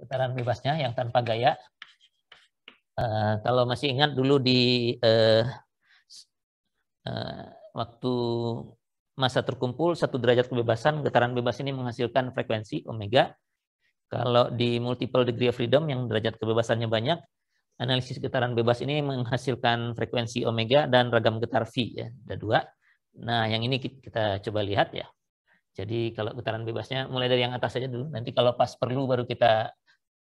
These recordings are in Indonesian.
Putaran bebasnya yang tanpa gaya. Uh, kalau masih ingat dulu di uh, uh, waktu masa terkumpul satu derajat kebebasan, getaran bebas ini menghasilkan frekuensi omega. Kalau di multiple degree of freedom yang derajat kebebasannya banyak, analisis getaran bebas ini menghasilkan frekuensi omega dan ragam getar V ya, ada dua. Nah, yang ini kita coba lihat ya. Jadi kalau getaran bebasnya mulai dari yang atas saja dulu. Nanti kalau pas perlu baru kita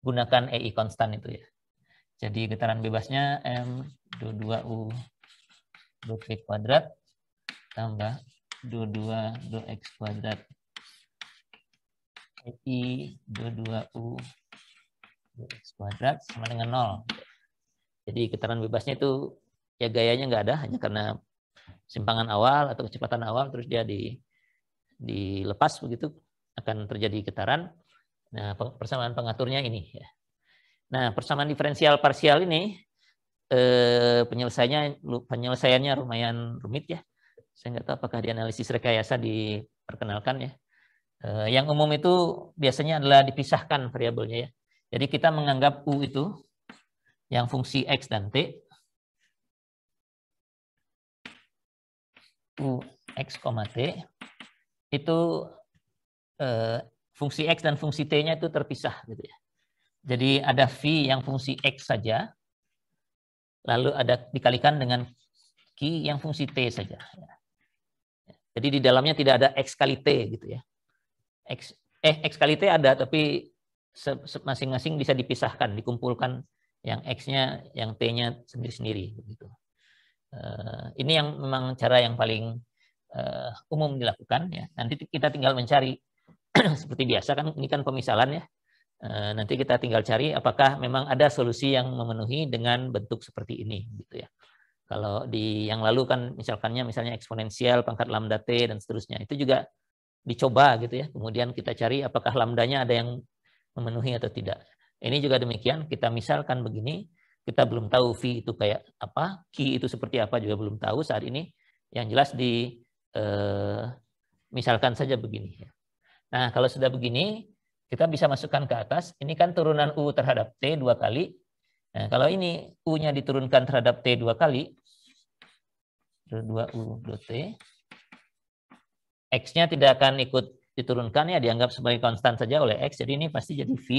gunakan EI konstan itu ya. Jadi getaran bebasnya M22U 2P kuadrat tambah 22 2X kuadrat EI 22U 2X kuadrat sama dengan 0. Jadi getaran bebasnya itu ya gayanya nggak ada hanya karena simpangan awal atau kecepatan awal terus dia di dilepas begitu akan terjadi getaran Nah, persamaan pengaturnya ini. Ya. Nah, persamaan diferensial parsial ini eh, penyelesaiannya penyelesaiannya lumayan rumit ya. Saya nggak tahu apakah di analisis rekayasa diperkenalkan ya. Eh, yang umum itu biasanya adalah dipisahkan variabelnya ya. Jadi kita menganggap u itu yang fungsi x dan t. u x, t itu eh, fungsi X dan fungsi T-nya itu terpisah. Gitu ya. Jadi ada V yang fungsi X saja, lalu ada dikalikan dengan Q yang fungsi T saja. Jadi di dalamnya tidak ada X kali T gitu ya. X, eh, X kali T ada, tapi masing-masing bisa dipisahkan, dikumpulkan yang X-nya, yang T-nya sendiri-sendiri. Begitu. Eh, ini yang memang cara yang paling eh, umum dilakukan. ya Nanti kita tinggal mencari seperti biasa kan ini kan pemisalan ya. Eh, nanti kita tinggal cari apakah memang ada solusi yang memenuhi dengan bentuk seperti ini gitu ya. Kalau di yang lalu kan misalkannya misalnya eksponensial pangkat lambda t dan seterusnya itu juga dicoba gitu ya. Kemudian kita cari apakah lambdanya ada yang memenuhi atau tidak. Ini juga demikian kita misalkan begini kita belum tahu v itu kayak apa, q itu seperti apa juga belum tahu saat ini. Yang jelas di eh, misalkan saja begini ya. Nah, kalau sudah begini, kita bisa masukkan ke atas. Ini kan turunan U terhadap T dua kali. Nah, kalau ini U-nya diturunkan terhadap T dua kali, dua u 2T, X-nya tidak akan ikut diturunkan, ya dianggap sebagai konstan saja oleh X. Jadi ini pasti jadi V.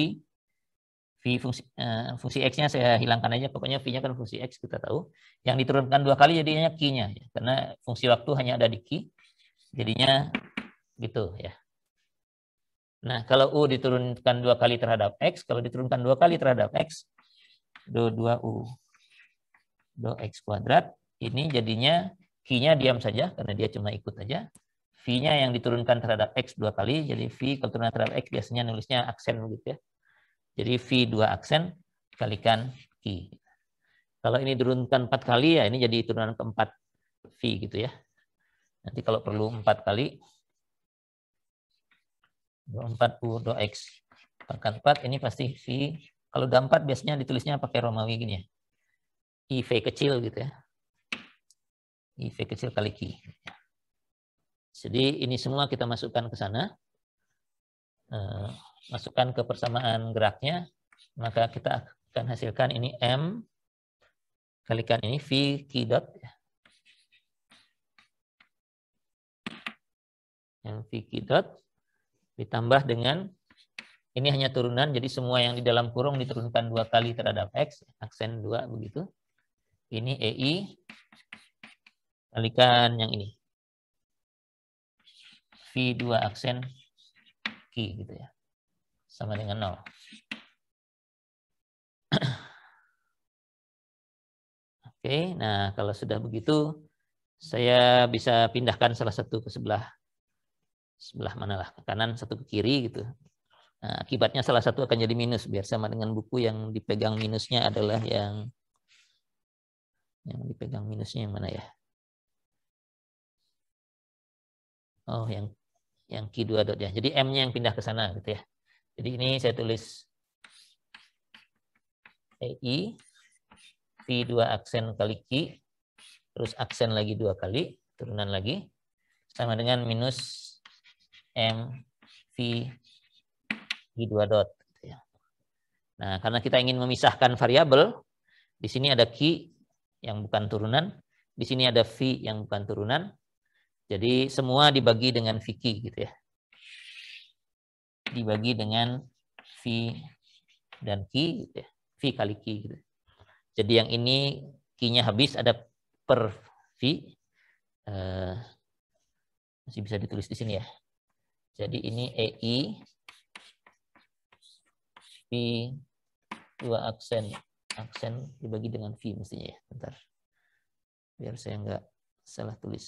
V fungsi, uh, fungsi X-nya saya hilangkan aja, pokoknya V-nya kan fungsi X, kita tahu. Yang diturunkan dua kali jadinya Q-nya, ya. karena fungsi waktu hanya ada di Q. Jadinya gitu ya. Nah, kalau U diturunkan dua kali terhadap X, kalau diturunkan dua kali terhadap X, do 2U. Do X kuadrat, ini jadinya Q-nya diam saja, karena dia cuma ikut aja. V-nya yang diturunkan terhadap X dua kali, jadi V kalau turunkan terhadap X biasanya nulisnya aksen begitu ya. Jadi V dua aksen kalikan Q. Kalau ini diturunkan empat kali ya, ini jadi turunan keempat V gitu ya. Nanti kalau perlu empat kali, 42x. 4 kali 4 ini pasti V. Kalau 4 biasanya ditulisnya pakai Romawi gini ya. IV kecil gitu ya. IV kecil kali Q. Jadi ini semua kita masukkan ke sana. Eh, masukkan ke persamaan geraknya. Maka kita akan hasilkan ini M kalikan ini V Q dot. M V Q dot ditambah dengan ini hanya turunan, jadi semua yang di dalam kurung diturunkan dua kali terhadap X, aksen dua begitu. Ini EI, kalikan yang ini. V2 aksen Q gitu ya. Sama dengan nol Oke, nah kalau sudah begitu, saya bisa pindahkan salah satu ke sebelah sebelah manalah ke kanan satu ke kiri gitu nah, akibatnya salah satu akan jadi minus biar sama dengan buku yang dipegang minusnya adalah yang yang dipegang minusnya yang mana ya oh yang yang Q2 dot ya jadi M-nya yang pindah ke sana gitu ya jadi ini saya tulis EI V2 aksen kali Q terus aksen lagi dua kali turunan lagi sama dengan minus v 2 dot. Nah, karena kita ingin memisahkan variabel, di sini ada Q yang bukan turunan, di sini ada V yang bukan turunan. Jadi semua dibagi dengan VQ gitu ya. Dibagi dengan V dan Q gitu ya. V kali Q gitu. Jadi yang ini q habis ada per V. Uh, eh, masih bisa ditulis di sini ya. Jadi ini EI V dua aksen aksen dibagi dengan V mestinya ya. Bentar. Biar saya nggak salah tulis.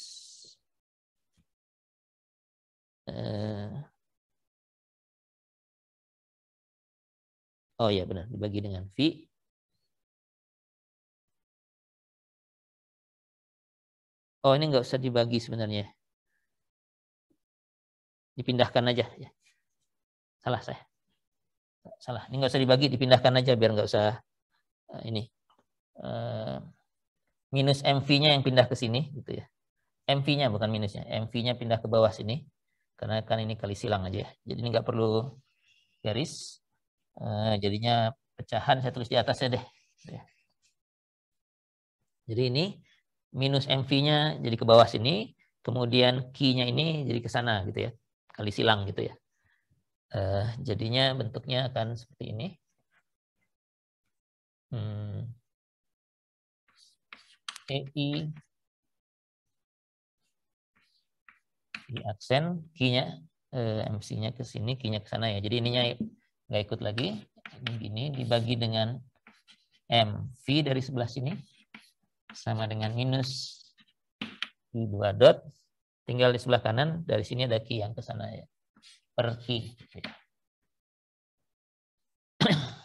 Eh. oh ya benar dibagi dengan V Oh, ini nggak usah dibagi sebenarnya dipindahkan aja ya. salah saya salah ini nggak usah dibagi dipindahkan aja biar nggak usah eh, ini eh, minus mv-nya yang pindah ke sini gitu ya mv-nya bukan minusnya mv-nya pindah ke bawah sini karena kan ini kali silang aja ya jadi ini nggak perlu garis eh, jadinya pecahan saya tulis di atasnya deh gitu ya. jadi ini minus mv-nya jadi ke bawah sini kemudian key-nya ini jadi ke sana gitu ya kali silang gitu ya. Uh, jadinya bentuknya akan seperti ini. Hmm. EI di aksen kinya uh, eh, MC-nya ke sini, kinya ke sana ya. Jadi ininya nggak ikut lagi. Ini gini dibagi dengan mv dari sebelah sini sama dengan minus I2 dot Tinggal di sebelah kanan, dari sini ada ki yang ke sana ya. Perki.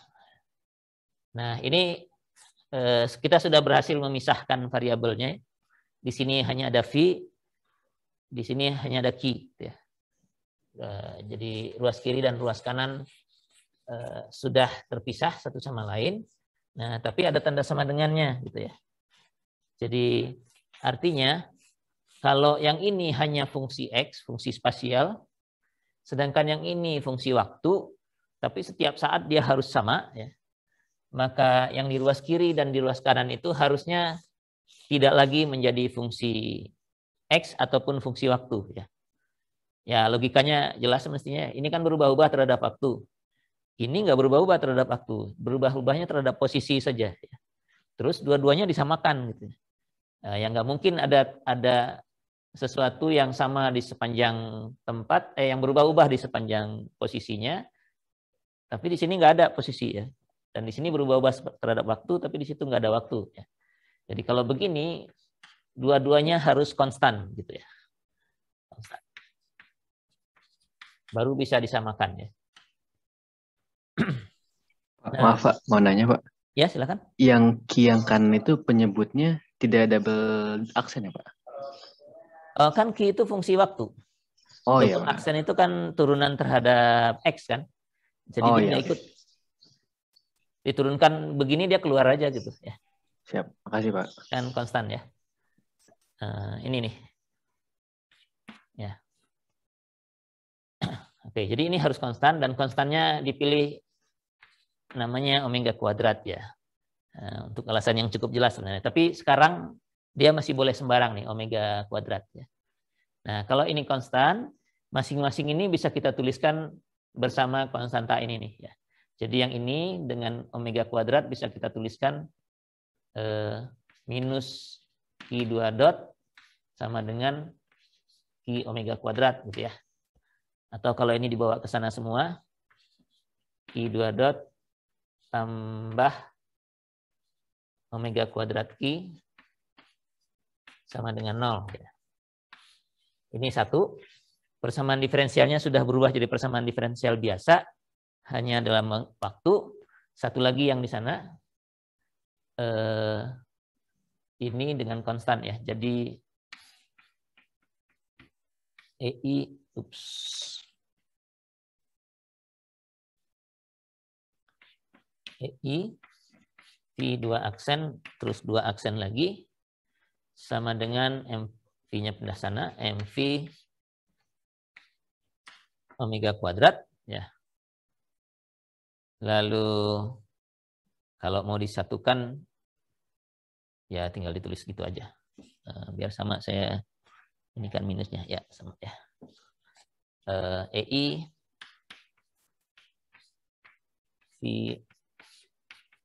Nah, ini eh, kita sudah berhasil memisahkan variabelnya. Di sini hanya ada v, di sini hanya ada ki. Gitu ya. Eh, jadi ruas kiri dan ruas kanan eh, sudah terpisah satu sama lain. Nah, tapi ada tanda sama dengannya, gitu ya. Jadi artinya kalau yang ini hanya fungsi X, fungsi spasial, sedangkan yang ini fungsi waktu, tapi setiap saat dia harus sama. Ya. Maka yang di ruas kiri dan di ruas kanan itu harusnya tidak lagi menjadi fungsi X ataupun fungsi waktu. Ya, ya logikanya jelas mestinya. Ini kan berubah-ubah terhadap waktu. Ini nggak berubah-ubah terhadap waktu, berubah-ubahnya terhadap posisi saja. Ya. Terus dua-duanya disamakan gitu. Nah, yang nggak mungkin ada ada sesuatu yang sama di sepanjang tempat, eh yang berubah-ubah di sepanjang posisinya, tapi di sini nggak ada posisi ya. Dan di sini berubah-ubah terhadap waktu, tapi di situ nggak ada waktu. Ya. Jadi kalau begini, dua-duanya harus konstan gitu ya. Konstan. Baru bisa disamakan ya. Nah, Maaf Pak, mau nanya Pak. Ya silakan. Yang kiangkan itu penyebutnya tidak double aksen ya Pak? Uh, kan ki itu fungsi waktu. Oh Untuk iya. Aksen itu kan turunan terhadap x kan. Jadi oh, dia iya, iya. ikut diturunkan begini dia keluar aja gitu ya. Siap, makasih Pak. Kan konstan ya. Uh, ini nih. Ya. Oke, jadi ini harus konstan dan konstannya dipilih namanya omega kuadrat ya. Uh, untuk alasan yang cukup jelas sebenarnya. Tapi sekarang dia masih boleh sembarang nih omega kuadrat ya. Nah, kalau ini konstan, masing-masing ini bisa kita tuliskan bersama konstanta ini nih ya. Jadi yang ini dengan omega kuadrat bisa kita tuliskan eh, minus Q2 dot sama dengan Q omega kuadrat gitu ya. Atau kalau ini dibawa ke sana semua, Q2 dot tambah omega kuadrat Q sama dengan 0. Ini satu. Persamaan diferensialnya sudah berubah jadi persamaan diferensial biasa. Hanya dalam waktu. Satu lagi yang di sana. Eh, ini dengan konstan ya. Jadi EI ups. EI V2 aksen terus dua aksen lagi sama dengan MV-nya pindah sana, MV omega kuadrat ya. Lalu kalau mau disatukan ya tinggal ditulis gitu aja. Eh, biar sama saya ini kan minusnya ya sama ya. EI eh, e V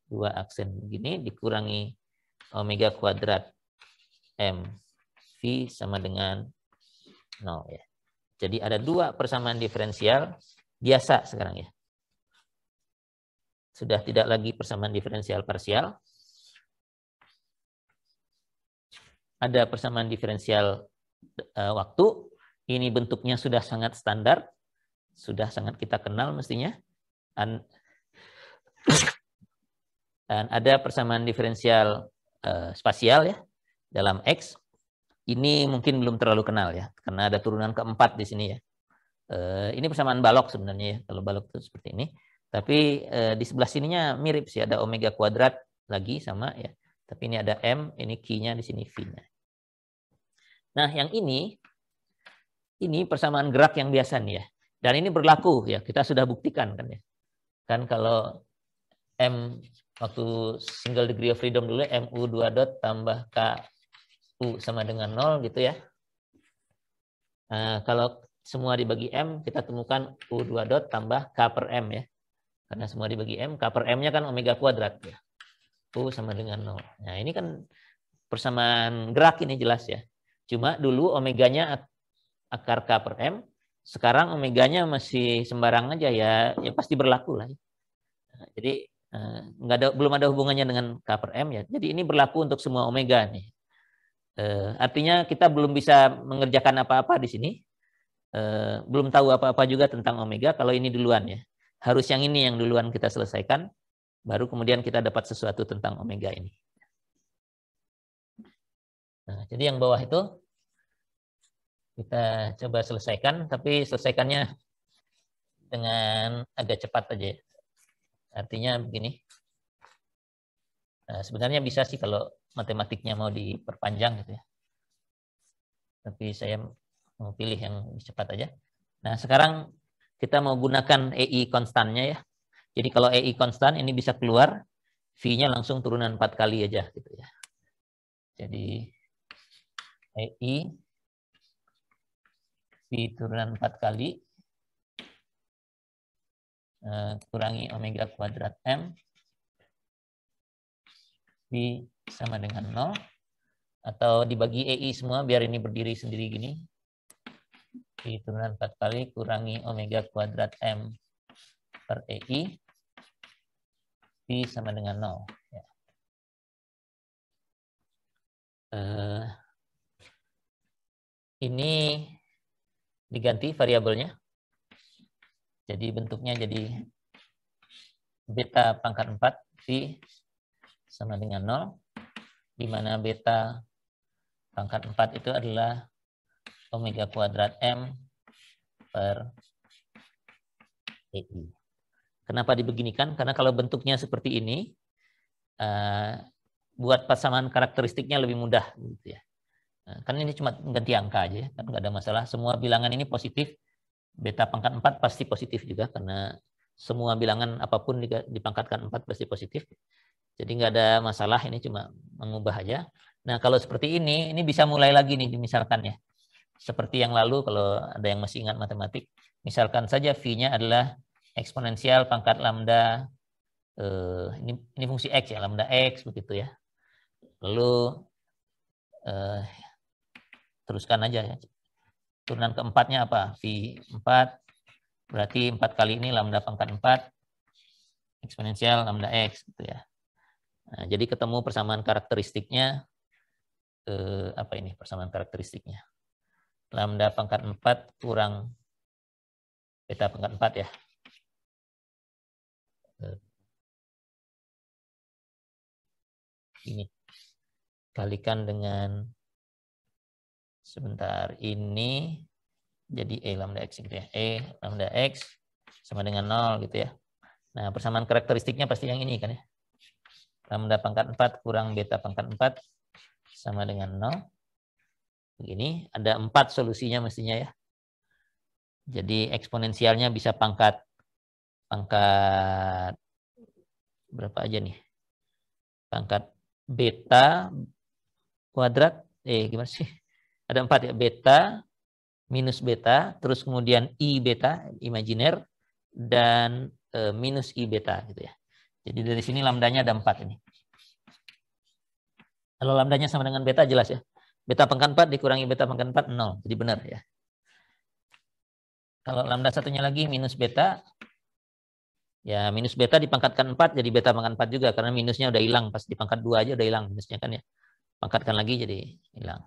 dua aksen begini dikurangi omega kuadrat M. V sama dengan 0 ya. Jadi ada dua persamaan diferensial biasa sekarang ya. Sudah tidak lagi persamaan diferensial parsial. Ada persamaan diferensial uh, waktu. Ini bentuknya sudah sangat standar. Sudah sangat kita kenal mestinya. Dan, dan ada persamaan diferensial uh, spasial ya dalam X. Ini mungkin belum terlalu kenal ya, karena ada turunan keempat di sini ya. Eh, ini persamaan balok sebenarnya ya, kalau balok itu seperti ini. Tapi eh, di sebelah sininya mirip sih, ada omega kuadrat lagi sama ya. Tapi ini ada M, ini Q-nya, di sini V-nya. Nah, yang ini, ini persamaan gerak yang biasa nih ya. Dan ini berlaku ya, kita sudah buktikan kan ya. Kan kalau M waktu single degree of freedom dulu MU2 dot tambah K U sama dengan 0 gitu ya. Nah, kalau semua dibagi M, kita temukan U2 dot tambah K per M ya. Karena semua dibagi M, K per M-nya kan omega kuadrat. Ya. U sama dengan 0. Nah ini kan persamaan gerak ini jelas ya. Cuma dulu omeganya akar K per M, sekarang omeganya masih sembarang aja ya, ya pasti berlaku lah. Ya. Nah, jadi eh, nggak ada belum ada hubungannya dengan K per M ya. Jadi ini berlaku untuk semua omega nih. Uh, artinya kita belum bisa mengerjakan apa-apa di sini, uh, belum tahu apa-apa juga tentang omega. Kalau ini duluan ya, harus yang ini yang duluan kita selesaikan, baru kemudian kita dapat sesuatu tentang omega ini. Nah, jadi yang bawah itu kita coba selesaikan, tapi selesaikannya dengan agak cepat aja. Artinya begini. Nah, sebenarnya bisa sih kalau matematiknya mau diperpanjang gitu ya. Tapi saya mau pilih yang cepat aja. Nah, sekarang kita mau gunakan EI konstannya ya. Jadi kalau EI konstan ini bisa keluar V-nya langsung turunan 4 kali aja gitu ya. Jadi EI V turunan 4 kali eh, kurangi omega kuadrat M B sama dengan 0. Atau dibagi EI semua biar ini berdiri sendiri gini. I turunan 4 kali kurangi omega kuadrat M per EI. B sama dengan 0. Ya. Uh, ini diganti variabelnya. Jadi bentuknya jadi beta pangkat 4 V sama dengan 0, di mana beta pangkat 4 itu adalah omega kuadrat M per EI. Kenapa dibeginikan? Karena kalau bentuknya seperti ini, eh, buat pasangan karakteristiknya lebih mudah. Gitu ya. Eh, kan ini cuma ganti angka aja, ya, kan nggak ada masalah. Semua bilangan ini positif, beta pangkat 4 pasti positif juga, karena semua bilangan apapun dipangkatkan 4 pasti positif. Jadi nggak ada masalah, ini cuma mengubah aja. Nah kalau seperti ini, ini bisa mulai lagi nih misalkan ya. Seperti yang lalu kalau ada yang masih ingat matematik, misalkan saja V-nya adalah eksponensial pangkat lambda, eh, ini, ini fungsi X ya, lambda X begitu ya. Lalu eh, teruskan aja ya. Turunan keempatnya apa? V4 berarti 4 kali ini lambda pangkat 4 eksponensial lambda X gitu ya. Nah, jadi ketemu persamaan karakteristiknya eh, apa ini persamaan karakteristiknya? Lambda pangkat 4 kurang beta pangkat 4 ya. Eh, ini kalikan dengan sebentar ini jadi E lambda X gitu ya. E lambda X sama dengan 0 gitu ya. Nah, persamaan karakteristiknya pasti yang ini kan ya. Lambda pangkat 4 kurang beta pangkat 4 sama dengan 0. Begini, ada empat solusinya mestinya ya. Jadi eksponensialnya bisa pangkat pangkat berapa aja nih? Pangkat beta kuadrat eh gimana sih? Ada empat ya, beta minus beta, terus kemudian i beta imajiner dan e, minus i beta gitu ya. Jadi dari sini lambdanya ada empat ini. Kalau lambdanya sama dengan beta jelas ya. Beta pangkat 4 dikurangi beta pangkat 4, 0. Jadi benar ya. Kalau lambda satunya lagi minus beta, ya minus beta dipangkatkan 4 jadi beta pangkat 4 juga. Karena minusnya udah hilang. Pas dipangkat 2 aja udah hilang minusnya kan ya. Pangkatkan lagi jadi hilang.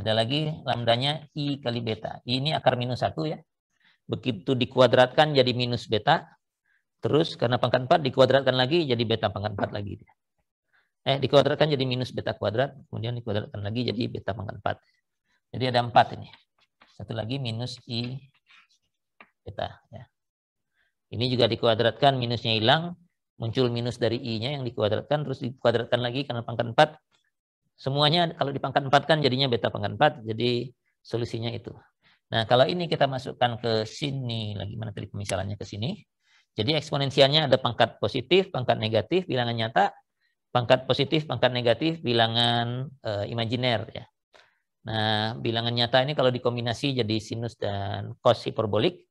Ada lagi lambdanya I kali beta. I ini akar minus 1 ya. Begitu dikuadratkan jadi minus beta. Terus karena pangkat 4 dikuadratkan lagi jadi beta pangkat 4 lagi. Ya eh dikuadratkan jadi minus beta kuadrat, kemudian dikuadratkan lagi jadi beta pangkat 4. Jadi ada 4 ini. Satu lagi minus i beta ya. Ini juga dikuadratkan minusnya hilang, muncul minus dari i-nya yang dikuadratkan terus dikuadratkan lagi karena pangkat 4. Semuanya kalau dipangkat 4 kan jadinya beta pangkat 4, jadi solusinya itu. Nah, kalau ini kita masukkan ke sini lagi mana tadi pemisalannya ke sini. Jadi eksponensialnya ada pangkat positif, pangkat negatif, bilangan nyata, pangkat positif, pangkat negatif, bilangan e, imajiner ya. Nah, bilangan nyata ini kalau dikombinasi jadi sinus dan cos hiperbolik.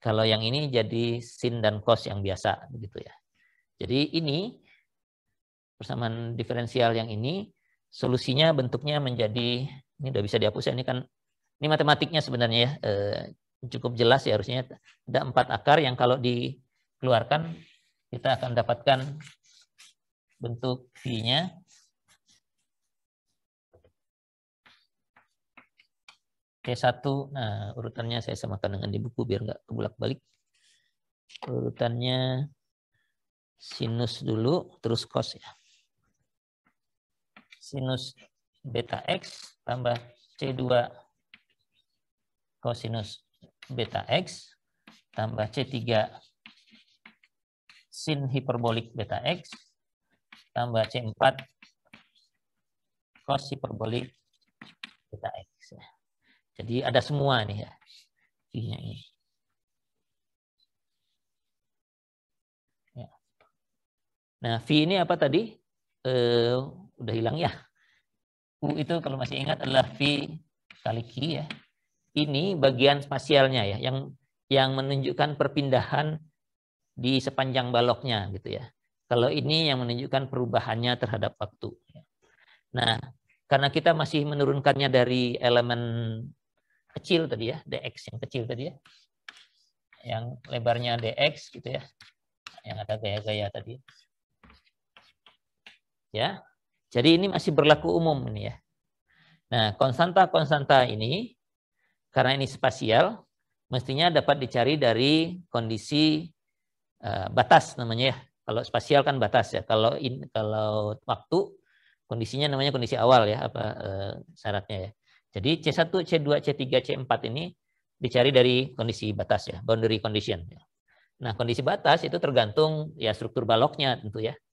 Kalau yang ini jadi sin dan cos yang biasa begitu ya. Jadi ini persamaan diferensial yang ini solusinya bentuknya menjadi ini udah bisa dihapus ya ini kan ini matematiknya sebenarnya ya e, cukup jelas ya harusnya ada empat akar yang kalau dikeluarkan kita akan dapatkan bentuk V-nya. T1, nah urutannya saya samakan dengan di buku biar nggak kebulak-balik. Urutannya sinus dulu, terus cos ya. Sinus beta X tambah C2 cosinus beta X tambah C3 sin hiperbolik beta X tambah C4 cos hiperbolik kita X. Ya. Jadi ada semua nih ya. Ini, nya ini. Ya. Nah, V ini apa tadi? Eh, udah hilang ya. U itu kalau masih ingat adalah V kali Q ya. Ini bagian spasialnya ya, yang yang menunjukkan perpindahan di sepanjang baloknya gitu ya. Kalau ini yang menunjukkan perubahannya terhadap waktu. Ya. Nah, karena kita masih menurunkannya dari elemen kecil tadi ya, dx yang kecil tadi ya, yang lebarnya dx gitu ya, yang ada gaya-gaya tadi. Ya, jadi ini masih berlaku umum ini ya. Nah, konstanta-konstanta ini karena ini spasial, mestinya dapat dicari dari kondisi uh, batas namanya ya, kalau spasial kan batas ya. Kalau in, kalau waktu kondisinya namanya kondisi awal ya apa eh, syaratnya ya. Jadi C1, C2, C3, C4 ini dicari dari kondisi batas ya, boundary condition. Ya. Nah, kondisi batas itu tergantung ya struktur baloknya tentu ya.